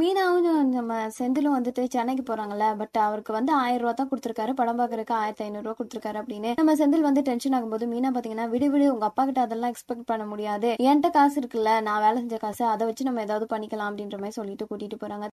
மீனாவும் நம்ம செந்திலும் வந்துட்டு சென்னைக்கு போறாங்கல்ல பட் அவருக்கு வந்து ஆயிரம் ரூபா தான் கொடுத்துருக்காரு படம் பாக்குறதுக்கு ஆயிரத்தி ஐநூறு ரூபா கொடுத்துருக்காரு அப்படின்னு நம்ம செந்தில் வந்து டென்ஷன் ஆகும்போது மீனா பாத்தீங்கன்னா விடு விடு உங்க அப்பா கிட்ட அதெல்லாம் எக்ஸ்பெக்ட் பண்ண முடியாது என்கிட்ட காசு இருக்குல்ல நான் வேலை செஞ்ச காசு அதை வச்சு நம்ம ஏதாவது பண்ணிக்கலாம் அப்படின்ற மாதிரி சொல்லிட்டு கூட்டிட்டு போறாங்க